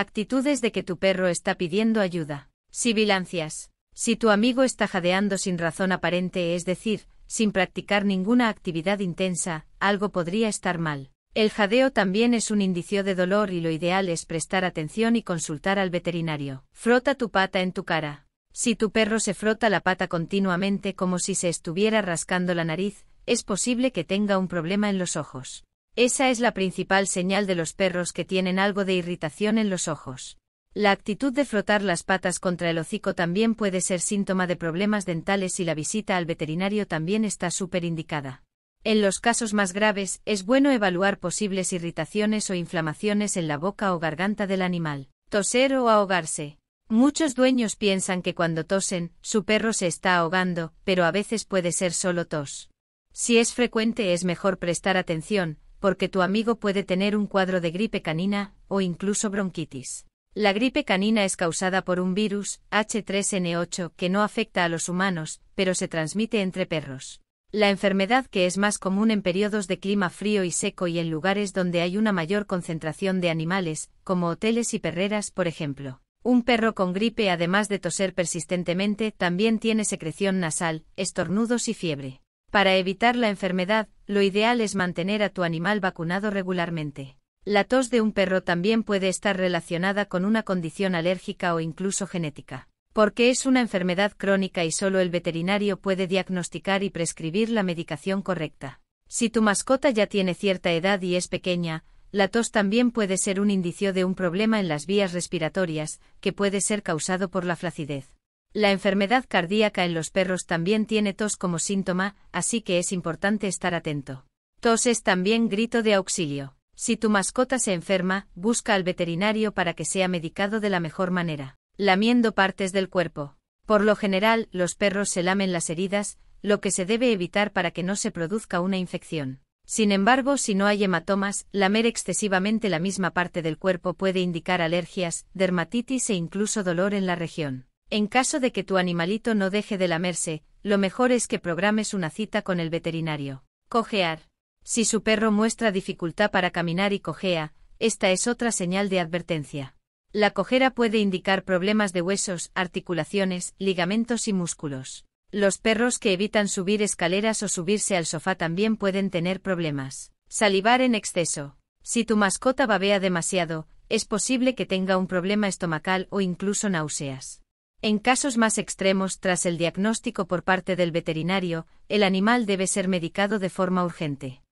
Actitudes de que tu perro está pidiendo ayuda. Sibilancias. Si tu amigo está jadeando sin razón aparente, es decir, sin practicar ninguna actividad intensa, algo podría estar mal. El jadeo también es un indicio de dolor y lo ideal es prestar atención y consultar al veterinario. Frota tu pata en tu cara. Si tu perro se frota la pata continuamente como si se estuviera rascando la nariz, es posible que tenga un problema en los ojos. Esa es la principal señal de los perros que tienen algo de irritación en los ojos. La actitud de frotar las patas contra el hocico también puede ser síntoma de problemas dentales y la visita al veterinario también está súper indicada. En los casos más graves, es bueno evaluar posibles irritaciones o inflamaciones en la boca o garganta del animal. Toser o ahogarse. Muchos dueños piensan que cuando tosen, su perro se está ahogando, pero a veces puede ser solo tos. Si es frecuente es mejor prestar atención, porque tu amigo puede tener un cuadro de gripe canina, o incluso bronquitis. La gripe canina es causada por un virus, H3N8, que no afecta a los humanos, pero se transmite entre perros. La enfermedad que es más común en periodos de clima frío y seco y en lugares donde hay una mayor concentración de animales, como hoteles y perreras, por ejemplo. Un perro con gripe, además de toser persistentemente, también tiene secreción nasal, estornudos y fiebre. Para evitar la enfermedad, lo ideal es mantener a tu animal vacunado regularmente. La tos de un perro también puede estar relacionada con una condición alérgica o incluso genética, porque es una enfermedad crónica y solo el veterinario puede diagnosticar y prescribir la medicación correcta. Si tu mascota ya tiene cierta edad y es pequeña, la tos también puede ser un indicio de un problema en las vías respiratorias, que puede ser causado por la flacidez. La enfermedad cardíaca en los perros también tiene tos como síntoma, así que es importante estar atento. Tos es también grito de auxilio. Si tu mascota se enferma, busca al veterinario para que sea medicado de la mejor manera, lamiendo partes del cuerpo. Por lo general, los perros se lamen las heridas, lo que se debe evitar para que no se produzca una infección. Sin embargo, si no hay hematomas, lamer excesivamente la misma parte del cuerpo puede indicar alergias, dermatitis e incluso dolor en la región. En caso de que tu animalito no deje de lamerse, lo mejor es que programes una cita con el veterinario. Cojear. Si su perro muestra dificultad para caminar y cojea, esta es otra señal de advertencia. La cojera puede indicar problemas de huesos, articulaciones, ligamentos y músculos. Los perros que evitan subir escaleras o subirse al sofá también pueden tener problemas. Salivar en exceso. Si tu mascota babea demasiado, es posible que tenga un problema estomacal o incluso náuseas. En casos más extremos, tras el diagnóstico por parte del veterinario, el animal debe ser medicado de forma urgente.